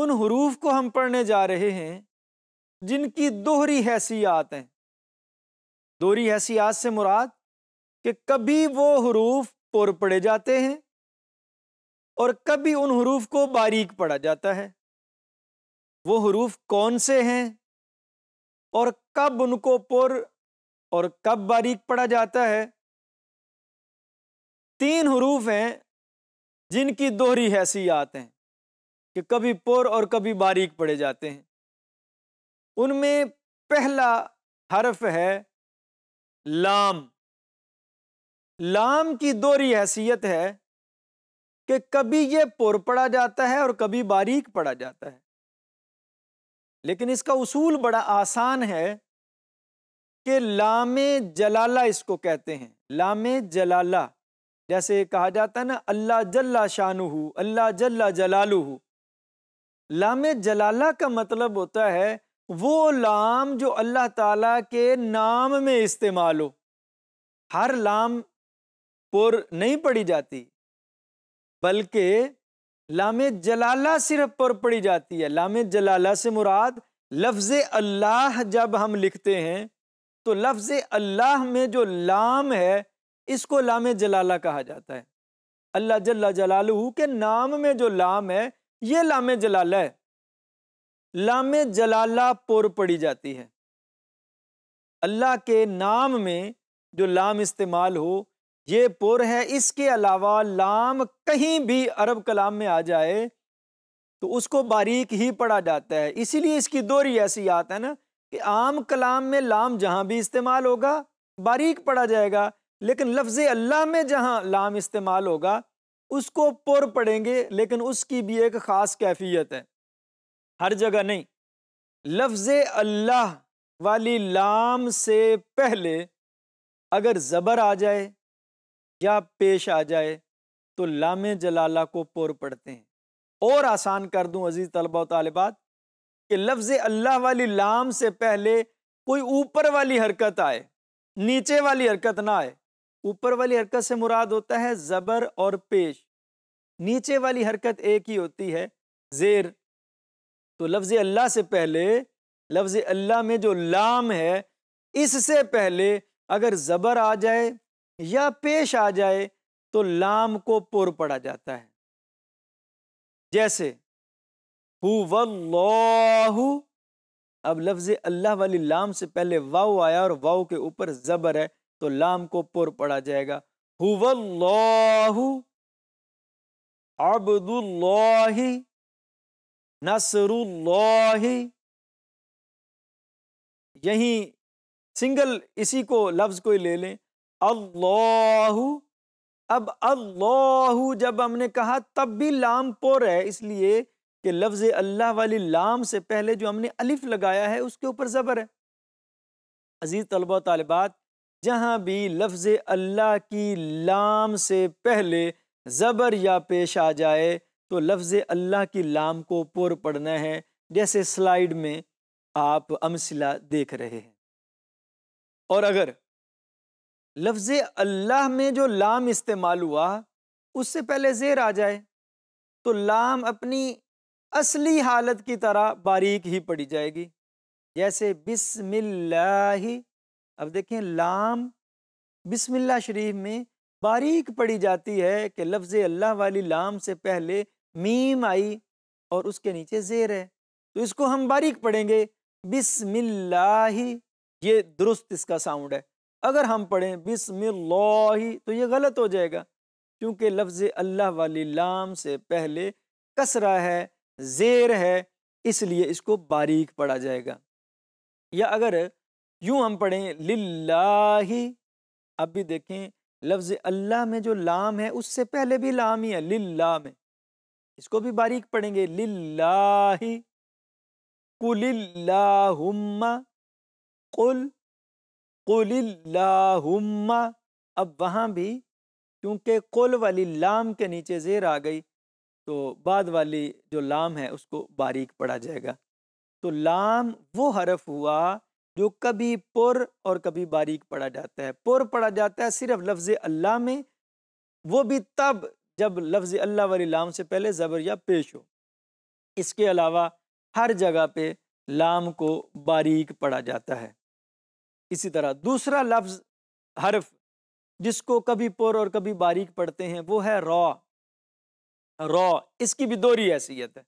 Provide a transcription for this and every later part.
उन हरूफ को हम पढ़ने जा रहे हैं जिनकी दोहरी हैसियात हैं दोहरी हैसियात से मुराद कि कभी वो हरूफ पुर पड़े जाते हैं और कभी उन हरूफ को बारीक पढ़ा जाता है वो हरूफ कौन से हैं और कब उनको पुर और कब बारीक पढ़ा जाता है तीन हरूफ हैं जिनकी दोहरी हैसियात हैं कि कभी पुर और कभी बारीक पड़े जाते हैं उनमें पहला हर्फ है लाम लाम की दोहरी हैसियत है कि कभी ये पुर पड़ा जाता है और कभी बारीक पड़ा जाता है लेकिन इसका उसूल बड़ा आसान है कि लामे जलाला इसको कहते हैं लाम जलाला जैसे कहा जाता है ना अल्लाह जल्ला शाहू अल्लाह जल्ला जलालू लाम जलाला का मतलब होता है वो लाम जो अल्लाह ताला के नाम में इस्तेमाल हो हर लाम पुर नहीं पढ़ी जाती बल्कि लाम जलाला सिर्फ पुर पढ़ी जाती है लाम जलाला से मुराद लफ्ज़ अल्लाह जब हम लिखते हैं तो लफ्ज़ अल्लाह में जो लाम है इसको लाम जलाला कहा जाता है अल्लाह जल्ला जलालू के नाम में जो लाम है ये लाम जलाल है लाम जलाला पुर पड़ी जाती है अल्लाह के नाम में जो लाम इस्तेमाल हो ये पुर है इसके अलावा लाम कहीं भी अरब कलाम में आ जाए तो उसको बारीक ही पढ़ा जाता है इसीलिए इसकी दो आत है ना कि आम कलाम में लाम जहाँ भी इस्तेमाल होगा बारीक पढ़ा जाएगा लेकिन लफ्ज़ अल्लाह में जहाँ लाम इस्तेमाल होगा उसको पुर पढ़ेंगे लेकिन उसकी भी एक ख़ास कैफियत है हर जगह नहीं लफ्ज़ अल्लाह वाली लाम से पहले अगर ज़बर आ जाए या पेश आ जाए तो लाम जलाला को पुर पढ़ते हैं और आसान कर दूं अजीज़ तलबा तलबात कि लफ्ज़ अल्लाह वाली लाम से पहले कोई ऊपर वाली हरकत आए नीचे वाली हरकत ना आए ऊपर वाली हरकत से मुराद होता है ज़बर और पेश नीचे वाली हरकत एक ही होती है जेर तो लफ्ज़ अल्लाह से पहले लफ्ज़ अल्लाह में जो लाम है इससे पहले अगर ज़बर आ जाए या पेश आ जाए तो लाम को पुर पड़ा जाता है जैसे हु अब लफ्ज़ अल्लाह वाली लाम से पहले वाव आया और वाव के ऊपर ज़बर है तो लाम को पुर पढ़ा जाएगा हुवल्लाहु अब्दुल्लाहि सिंगल इसी को लफ्ज़ को ही ले लें अल्लाह अब अल्लाह जब हमने कहा तब भी लाम पुर है इसलिए कि लफ्ज़ अल्लाह वाली लाम से पहले जो हमने अलिफ लगाया है उसके ऊपर ज़बर है अजीज़ तलबा तलबात जहाँ भी लफ्ज़ अल्लाह की लाम से पहले ज़बर या पेश आ जाए तो लफ्ज़ अल्लाह की लाम को पुर पढ़ना है जैसे स्लाइड में आप अमसिला देख रहे हैं और अगर लफ्ज़ अल्लाह में जो लाम इस्तेमाल हुआ उससे पहले ज़ेर आ जाए तो लाम अपनी असली हालत की तरह बारीक ही पड़ी जाएगी जैसे बिस्मिल्लाही अब देखें लाम बिस्मिल्लाह शरीफ में बारीक पड़ी जाती है कि लफ्ज़ अल्लाह वाली लाम से पहले मीम आई और उसके नीचे जेर है तो इसको हम बारीक पढ़ेंगे बिस्मिल्लाही ये दुरुस्त इसका साउंड है अगर हम पढ़ें बिस्मिल्लाही तो ये गलत हो जाएगा क्योंकि लफ्ज़ अल्लाह वाली लाम से पहले कसरा है जेर है इसलिए इसको बारीक पढ़ा जाएगा या अगर यूं हम पढ़ें लिल्लाही अब भी देखें लफ्ज़ अल्लाह में जो लाम है उससे पहले भी लाम ही है लिल्ला में इसको भी बारीक पढ़ेंगे लिल्लाही कुलिल्लाहुम्मा कुल कुलिल्लाहुम्मा अब वहाँ भी क्योंकि कुल वाली लाम के नीचे जेर आ गई तो बाद वाली जो लाम है उसको बारीक पढ़ा जाएगा तो लाम वो हरफ हुआ जो कभी पुर और कभी बारीक पढ़ा जाता है पुर पढ़ा जाता है सिर्फ लफ्ज़ अल्लाह में वो भी तब जब लफ्ज़ अल्लाह वाली लाम से पहले ज़बर या पेश हो इसके अलावा हर जगह पे लाम को बारीक पढ़ा जाता है इसी तरह दूसरा लफ्ज़ हर्फ जिसको कभी पुर और कभी बारीक पढ़ते हैं वो है रॉ रॉ इसकी भी दोहरी हैसियत है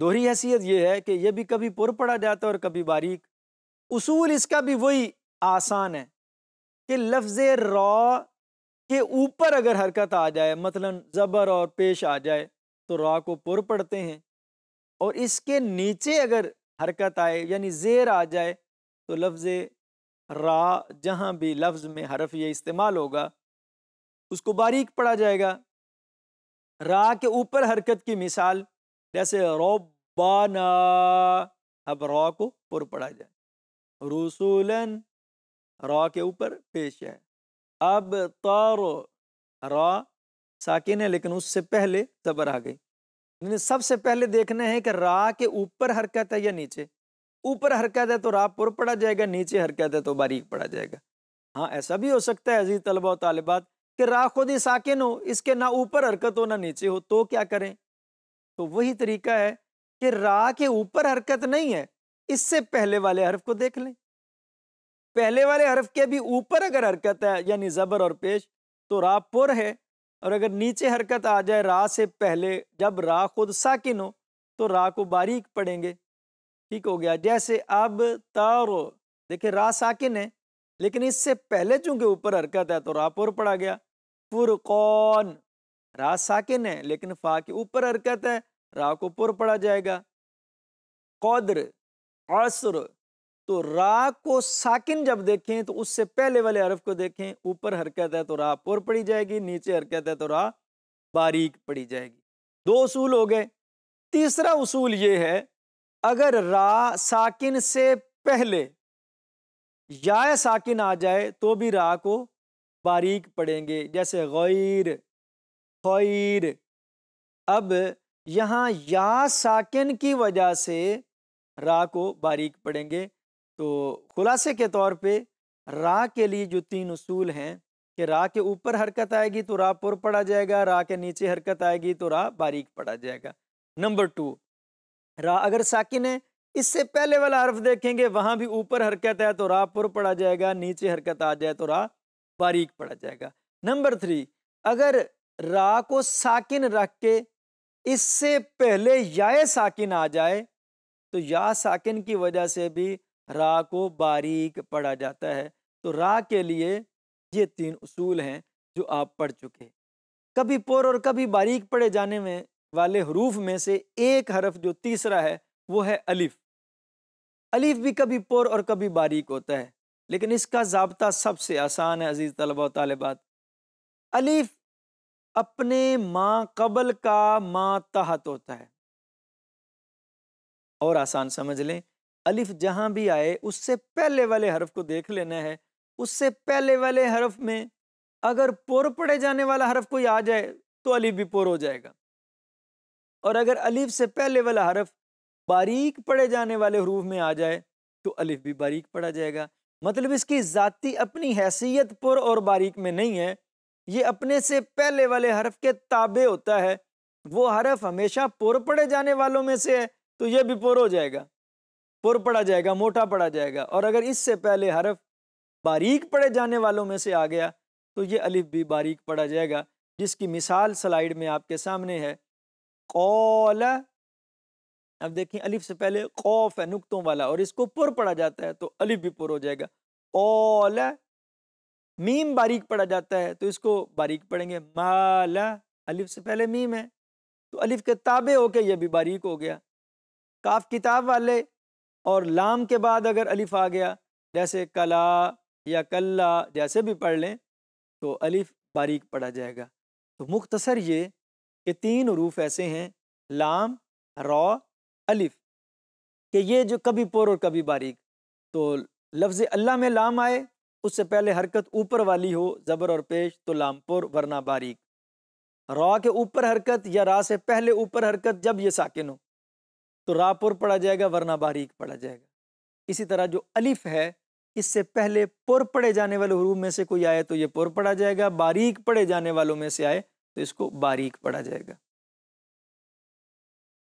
दोहरी हैसियत यह है कि यह भी कभी पुर पढ़ा जाता है और कभी बारीक उसूल इसका भी वही आसान है कि लफ्ज़ रॉ के ऊपर अगर हरकत आ जाए मतलब ज़बर और पेश आ जाए तो रॉ को पुर पढ़ते हैं और इसके नीचे अगर हरकत आए यानी ज़ेर आ जाए तो लफ्ज़ रा जहाँ भी लफ्ज़ में हरफ ये इस्तेमाल होगा उसको बारीक पढ़ा जाएगा रा के ऊपर हरकत की मिसाल जैसे रोबाना अब रॉ को पुर पढ़ा जाए रसूलन रा के ऊपर पेश है अब तौर रा साकिन है लेकिन उससे पहले जबर आ गई सबसे पहले देखना है कि रा के ऊपर हरकत है या नीचे ऊपर हरकत है तो रा पुर पड़ा जाएगा नीचे हरकत है तो बारीक पड़ा जाएगा हाँ ऐसा भी हो सकता है अजीज तलबा तलबात कि रा खुद ही साकिन हो इसके ना ऊपर हरकत हो ना नीचे हो तो क्या करें तो वही तरीका है कि रा के ऊपर हरकत नहीं है इससे पहले वाले हरफ को देख लें पहले वाले हरफ के भी ऊपर अगर हरकत है यानी ज़बर और पेश तो रा पुर है और अगर नीचे हरकत आ जाए रा से पहले जब रा खुद साकिन हो तो रा को बारीक पढ़ेंगे ठीक हो गया जैसे अब तारो देखे रा साकिन है लेकिन इससे पहले चूंकि ऊपर हरकत है तो रापुर पड़ा गया पुर कौन रा साकिन है लेकिन फा के ऊपर हरकत है रा को पुर पड़ा जाएगा कौद्र असर तो रा को साकिन जब देखें तो उससे पहले वाले अरफ़ को देखें ऊपर हरकत है तो रा पुर पड़ी जाएगी नीचे हरकत है तो रा बारीक पड़ी जाएगी दो उसूल हो गए तीसरा उसूल ये है अगर रा साकिन से पहले या साकिन आ जाए तो भी रा को बारीक पड़ेंगे जैसे गैर खैर अब यहाँ या साकिन की वजह से रा को बारीक पढ़ेंगे तो खुलासे के तौर पे रा के लिए जो तीन असूल हैं कि रा के ऊपर हरकत आएगी तो रा पुर पढ़ा जाएगा रा के नीचे हरकत आएगी तो रा बारीक पढ़ा जाएगा नंबर टू रा अगर साकिन है इससे पहले वाला हर्फ देखेंगे वहाँ भी ऊपर हरकत है तो रा पुर पढ़ा जाएगा नीचे हरकत आ जाए तो रा बारीक पढ़ा जाएगा नंबर थ्री अगर रा को साकिन रख के इससे पहले याए साकिन आ जाए तो या साकिन की वजह से भी रा को बारीक पढ़ा जाता है तो रा के लिए ये तीन उसूल हैं जो आप पढ़ चुके कभी पोर और कभी बारीक पढ़े जाने में वाले हरूफ में से एक हरफ जो तीसरा है वो है अलिफ अलिफ भी कभी पोर और कभी बारीक होता है लेकिन इसका जबता सबसे आसान है अजीज़ तलबा तलबात अलिफ अपने माँ कबल का माँ तहत होता है और आसान समझ लें अलिफ जहाँ भी आए उससे पहले वाले हरफ को देख लेना है उससे पहले वाले हरफ में अगर पोर पड़े जाने वाला हरफ कोई आ जाए तो अलिफ भी पोर हो जाएगा और अगर अलिफ से पहले वाला हरफ बारीक पड़े जाने वाले हरूफ में आ जाए तो अलिफ भी बारीक पड़ा जाएगा मतलब इसकी ज़ाती अपनी हैसियत पुर और बारीक में नहीं है ये अपने से पहले वाले हरफ के ताबे होता है वो हरफ हमेशा पुर पड़े जाने वालों में से है तो ये भी पुर हो जाएगा पुर पड़ा जाएगा मोटा पड़ा जाएगा और अगर इससे पहले हरफ बारीक पड़े जाने वालों में से आ गया तो ये अलिफ भी बारीक पड़ा जाएगा जिसकी मिसाल स्लाइड में आपके सामने है कौल अब देखें अलिफ से पहले खौफ है नुकतों वाला और इसको पुर पड़ा जाता है तो अलिफ भी पुर हो जाएगा ओला मीम बारीक पड़ा जाता है तो इसको बारीक पढ़ेंगे माला अलिफ से पहले मीम है तो अलिफ के ताबे होके यह भी बारीक हो गया काफ किताब वाले और लाम के बाद अगर अलिफ आ गया जैसे कला या कल्ला जैसे भी पढ़ लें तो अलिफ बारीक पढ़ा जाएगा तो मुख्तसर ये कि तीन रूफ़ ऐसे हैं लाम रॉ अलिफ कि ये जो कभी पुर और कभी बारीक तो लफ्ज़ अल्लाह में लाम आए उससे पहले हरकत ऊपर वाली हो ज़बर और पेश तो लाम पुर वरना बारीक रॉ के ऊपर हरकत या रा से पहले ऊपर हरकत जब ये साकिन हो तो रापुर पढ़ा जाएगा वरना बारीक पढ़ा जाएगा इसी तरह जो अलिफ है इससे पहले पुर पढ़े जाने वाले हरूब में से कोई आए तो ये पुर पढ़ा जाएगा बारीक पढ़े जाने वालों में से आए तो इसको बारीक पढ़ा जाएगा